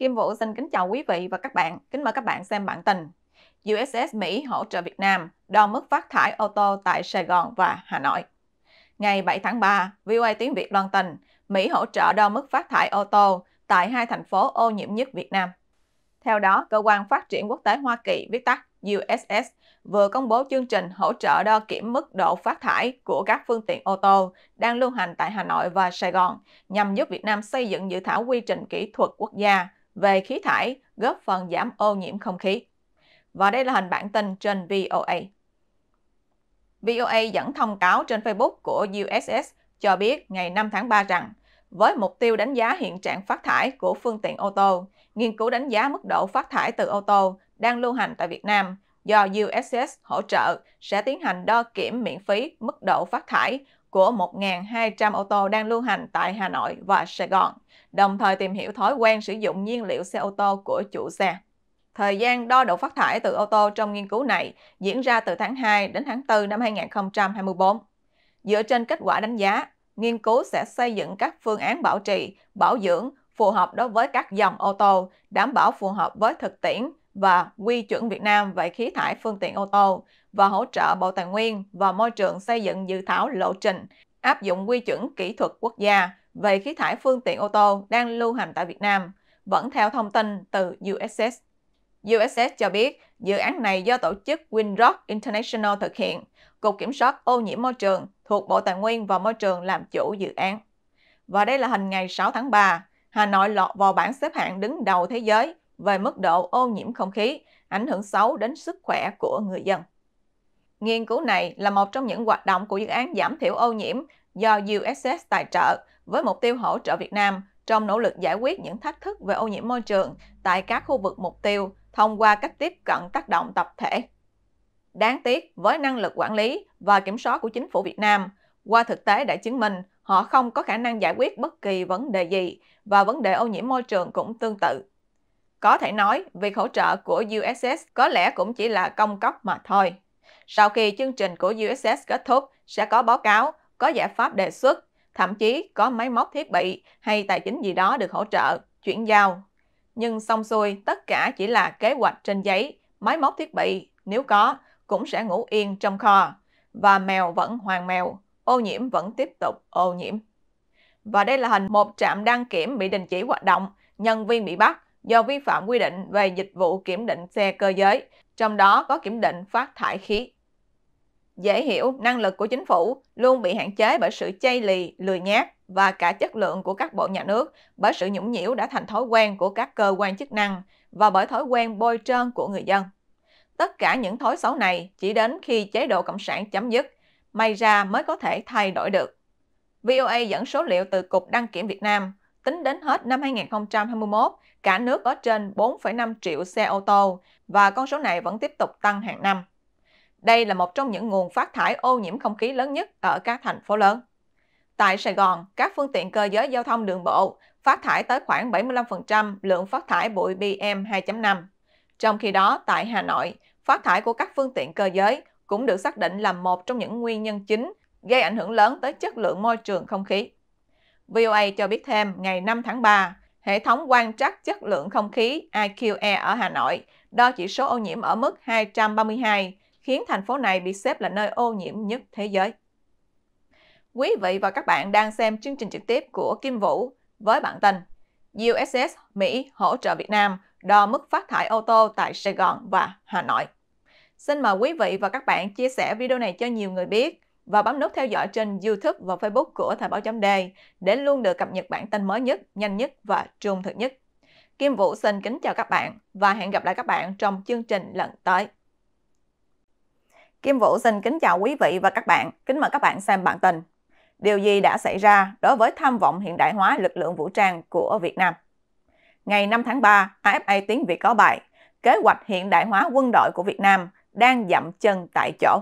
Kim Vũ xin kính chào quý vị và các bạn. Kính mời các bạn xem bản tin. USS Mỹ hỗ trợ Việt Nam đo mức phát thải ô tô tại Sài Gòn và Hà Nội. Ngày 7 tháng 3, VOA tiếng Việt loan tin, Mỹ hỗ trợ đo mức phát thải ô tô tại hai thành phố ô nhiễm nhất Việt Nam. Theo đó, Cơ quan Phát triển Quốc tế Hoa Kỳ viết tắt USS vừa công bố chương trình hỗ trợ đo kiểm mức độ phát thải của các phương tiện ô tô đang lưu hành tại Hà Nội và Sài Gòn nhằm giúp Việt Nam xây dựng dự thảo quy trình kỹ thuật quốc gia về khí thải góp phần giảm ô nhiễm không khí. Và đây là hình bản tin trên VOA. VOA dẫn thông cáo trên Facebook của USS cho biết ngày 5 tháng 3 rằng với mục tiêu đánh giá hiện trạng phát thải của phương tiện ô tô, nghiên cứu đánh giá mức độ phát thải từ ô tô đang lưu hành tại Việt Nam do USS hỗ trợ sẽ tiến hành đo kiểm miễn phí mức độ phát thải của 1.200 ô tô đang lưu hành tại Hà Nội và Sài Gòn, đồng thời tìm hiểu thói quen sử dụng nhiên liệu xe ô tô của chủ xe. Thời gian đo độ phát thải từ ô tô trong nghiên cứu này diễn ra từ tháng 2 đến tháng 4 năm 2024. Dựa trên kết quả đánh giá, nghiên cứu sẽ xây dựng các phương án bảo trì, bảo dưỡng phù hợp đối với các dòng ô tô, đảm bảo phù hợp với thực tiễn, và quy chuẩn Việt Nam về khí thải phương tiện ô tô và hỗ trợ Bộ Tài nguyên và Môi trường xây dựng dự thảo lộ trình áp dụng quy chuẩn kỹ thuật quốc gia về khí thải phương tiện ô tô đang lưu hành tại Việt Nam, vẫn theo thông tin từ USS. USS cho biết dự án này do tổ chức Windrock International thực hiện, Cục Kiểm soát ô nhiễm môi trường thuộc Bộ Tài nguyên và Môi trường làm chủ dự án. Và đây là hình ngày 6 tháng 3, Hà Nội lọt vào bảng xếp hạng đứng đầu thế giới về mức độ ô nhiễm không khí, ảnh hưởng xấu đến sức khỏe của người dân. Nghiên cứu này là một trong những hoạt động của dự án giảm thiểu ô nhiễm do USS tài trợ với mục tiêu hỗ trợ Việt Nam trong nỗ lực giải quyết những thách thức về ô nhiễm môi trường tại các khu vực mục tiêu thông qua cách tiếp cận tác động tập thể. Đáng tiếc, với năng lực quản lý và kiểm soát của chính phủ Việt Nam, qua thực tế đã chứng minh họ không có khả năng giải quyết bất kỳ vấn đề gì và vấn đề ô nhiễm môi trường cũng tương tự. Có thể nói, việc hỗ trợ của USS có lẽ cũng chỉ là công cốc mà thôi. Sau khi chương trình của USS kết thúc, sẽ có báo cáo, có giải pháp đề xuất, thậm chí có máy móc thiết bị hay tài chính gì đó được hỗ trợ, chuyển giao. Nhưng xong xuôi, tất cả chỉ là kế hoạch trên giấy, máy móc thiết bị, nếu có, cũng sẽ ngủ yên trong kho. Và mèo vẫn hoàng mèo, ô nhiễm vẫn tiếp tục ô nhiễm. Và đây là hình một trạm đăng kiểm bị đình chỉ hoạt động, nhân viên bị bắt, do vi phạm quy định về dịch vụ kiểm định xe cơ giới, trong đó có kiểm định phát thải khí. Dễ hiểu, năng lực của chính phủ luôn bị hạn chế bởi sự chay lì, lười nhát và cả chất lượng của các bộ nhà nước bởi sự nhũng nhiễu đã thành thói quen của các cơ quan chức năng và bởi thói quen bôi trơn của người dân. Tất cả những thói xấu này chỉ đến khi chế độ Cộng sản chấm dứt, may ra mới có thể thay đổi được. VOA dẫn số liệu từ Cục Đăng kiểm Việt Nam. Tính đến hết năm 2021, cả nước có trên 4,5 triệu xe ô tô và con số này vẫn tiếp tục tăng hàng năm. Đây là một trong những nguồn phát thải ô nhiễm không khí lớn nhất ở các thành phố lớn. Tại Sài Gòn, các phương tiện cơ giới giao thông đường bộ phát thải tới khoảng 75% lượng phát thải bụi PM2.5. Trong khi đó, tại Hà Nội, phát thải của các phương tiện cơ giới cũng được xác định là một trong những nguyên nhân chính gây ảnh hưởng lớn tới chất lượng môi trường không khí. VOA cho biết thêm ngày 5 tháng 3, hệ thống quan trắc chất lượng không khí IQE ở Hà Nội đo chỉ số ô nhiễm ở mức 232, khiến thành phố này bị xếp là nơi ô nhiễm nhất thế giới. Quý vị và các bạn đang xem chương trình trực tiếp của Kim Vũ với bản tin USS Mỹ hỗ trợ Việt Nam đo mức phát thải ô tô tại Sài Gòn và Hà Nội. Xin mời quý vị và các bạn chia sẻ video này cho nhiều người biết và bấm nút theo dõi trên YouTube và Facebook của Thời báo chấm đề để luôn được cập nhật bản tin mới nhất, nhanh nhất và trung thực nhất. Kim Vũ xin kính chào các bạn và hẹn gặp lại các bạn trong chương trình lần tới. Kim Vũ xin kính chào quý vị và các bạn, kính mời các bạn xem bản tin. Điều gì đã xảy ra đối với tham vọng hiện đại hóa lực lượng vũ trang của Việt Nam? Ngày 5 tháng 3, AFA tiếng Việt có bài Kế hoạch hiện đại hóa quân đội của Việt Nam đang dậm chân tại chỗ.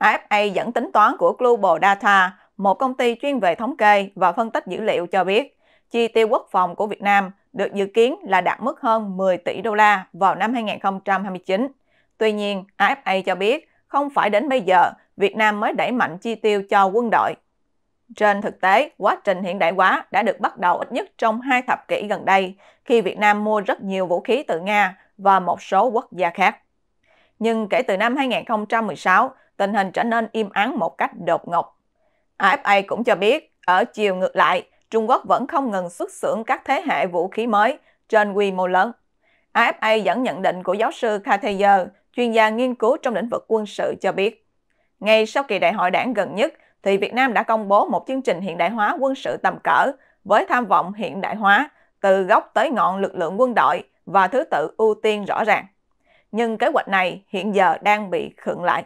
AFA dẫn tính toán của Global Data, một công ty chuyên về thống kê và phân tích dữ liệu cho biết, chi tiêu quốc phòng của Việt Nam được dự kiến là đạt mức hơn 10 tỷ đô la vào năm 2029. Tuy nhiên, AFA cho biết không phải đến bây giờ Việt Nam mới đẩy mạnh chi tiêu cho quân đội. Trên thực tế, quá trình hiện đại hóa đã được bắt đầu ít nhất trong hai thập kỷ gần đây, khi Việt Nam mua rất nhiều vũ khí từ Nga và một số quốc gia khác. Nhưng kể từ năm 2016, tình hình trở nên im ắng một cách đột ngột. AFA cũng cho biết, ở chiều ngược lại, Trung Quốc vẫn không ngừng xuất xưởng các thế hệ vũ khí mới trên quy mô lớn. AFA dẫn nhận định của giáo sư Katheyer, chuyên gia nghiên cứu trong lĩnh vực quân sự cho biết, ngay sau kỳ đại hội đảng gần nhất thì Việt Nam đã công bố một chương trình hiện đại hóa quân sự tầm cỡ với tham vọng hiện đại hóa từ gốc tới ngọn lực lượng quân đội và thứ tự ưu tiên rõ ràng. Nhưng kế hoạch này hiện giờ đang bị khựng lại.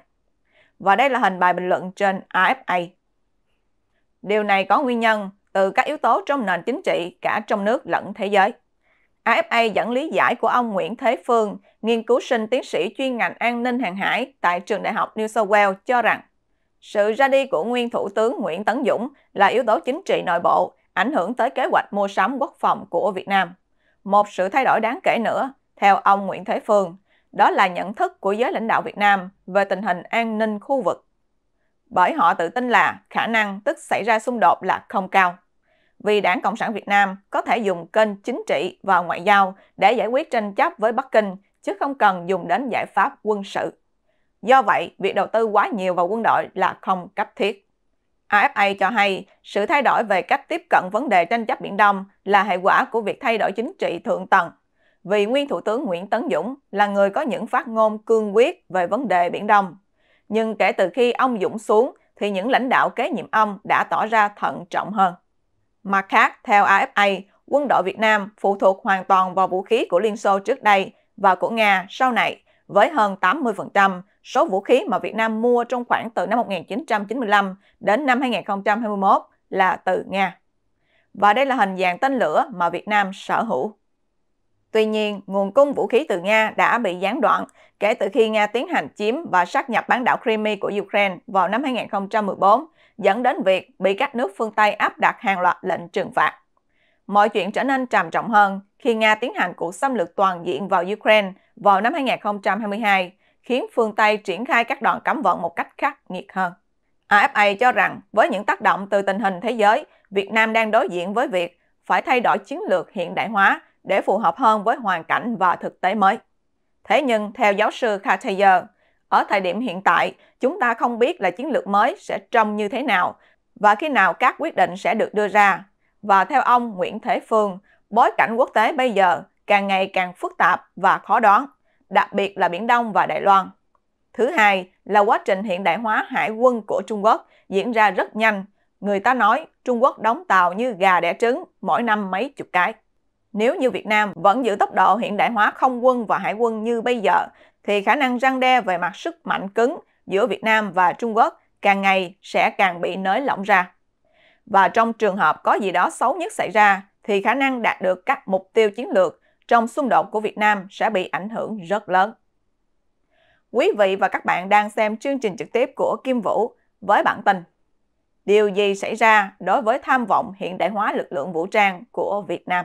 Và đây là hình bài bình luận trên AFA. Điều này có nguyên nhân từ các yếu tố trong nền chính trị cả trong nước lẫn thế giới. AFA dẫn lý giải của ông Nguyễn Thế Phương, nghiên cứu sinh tiến sĩ chuyên ngành an ninh hàng hải tại trường đại học New South Wales cho rằng sự ra đi của nguyên Thủ tướng Nguyễn Tấn Dũng là yếu tố chính trị nội bộ ảnh hưởng tới kế hoạch mua sắm quốc phòng của Việt Nam. Một sự thay đổi đáng kể nữa, theo ông Nguyễn Thế Phương, đó là nhận thức của giới lãnh đạo Việt Nam về tình hình an ninh khu vực. Bởi họ tự tin là khả năng tức xảy ra xung đột là không cao. Vì Đảng Cộng sản Việt Nam có thể dùng kênh chính trị và ngoại giao để giải quyết tranh chấp với Bắc Kinh chứ không cần dùng đến giải pháp quân sự. Do vậy, việc đầu tư quá nhiều vào quân đội là không cấp thiết. AFA cho hay sự thay đổi về cách tiếp cận vấn đề tranh chấp Biển Đông là hệ quả của việc thay đổi chính trị thượng tầng vì nguyên Thủ tướng Nguyễn Tấn Dũng là người có những phát ngôn cương quyết về vấn đề Biển Đông. Nhưng kể từ khi ông Dũng xuống thì những lãnh đạo kế nhiệm ông đã tỏ ra thận trọng hơn. Mặt khác, theo AFA, quân đội Việt Nam phụ thuộc hoàn toàn vào vũ khí của Liên Xô trước đây và của Nga sau này với hơn 80% số vũ khí mà Việt Nam mua trong khoảng từ năm 1995 đến năm 2021 là từ Nga. Và đây là hình dạng tên lửa mà Việt Nam sở hữu. Tuy nhiên, nguồn cung vũ khí từ Nga đã bị gián đoạn kể từ khi Nga tiến hành chiếm và sát nhập bán đảo Crimea của Ukraine vào năm 2014, dẫn đến việc bị các nước phương Tây áp đặt hàng loạt lệnh trừng phạt. Mọi chuyện trở nên trầm trọng hơn khi Nga tiến hành cuộc xâm lược toàn diện vào Ukraine vào năm 2022, khiến phương Tây triển khai các đòn cấm vận một cách khắc nghiệt hơn. AFA cho rằng với những tác động từ tình hình thế giới, Việt Nam đang đối diện với việc phải thay đổi chiến lược hiện đại hóa để phù hợp hơn với hoàn cảnh và thực tế mới. Thế nhưng, theo giáo sư Cartier, ở thời điểm hiện tại, chúng ta không biết là chiến lược mới sẽ trông như thế nào và khi nào các quyết định sẽ được đưa ra. Và theo ông Nguyễn Thế Phương, bối cảnh quốc tế bây giờ càng ngày càng phức tạp và khó đoán, đặc biệt là Biển Đông và Đài Loan. Thứ hai là quá trình hiện đại hóa hải quân của Trung Quốc diễn ra rất nhanh. Người ta nói Trung Quốc đóng tàu như gà đẻ trứng mỗi năm mấy chục cái. Nếu như Việt Nam vẫn giữ tốc độ hiện đại hóa không quân và hải quân như bây giờ, thì khả năng răng đe về mặt sức mạnh cứng giữa Việt Nam và Trung Quốc càng ngày sẽ càng bị nới lỏng ra. Và trong trường hợp có gì đó xấu nhất xảy ra, thì khả năng đạt được các mục tiêu chiến lược trong xung đột của Việt Nam sẽ bị ảnh hưởng rất lớn. Quý vị và các bạn đang xem chương trình trực tiếp của Kim Vũ với bản tin Điều gì xảy ra đối với tham vọng hiện đại hóa lực lượng vũ trang của Việt Nam?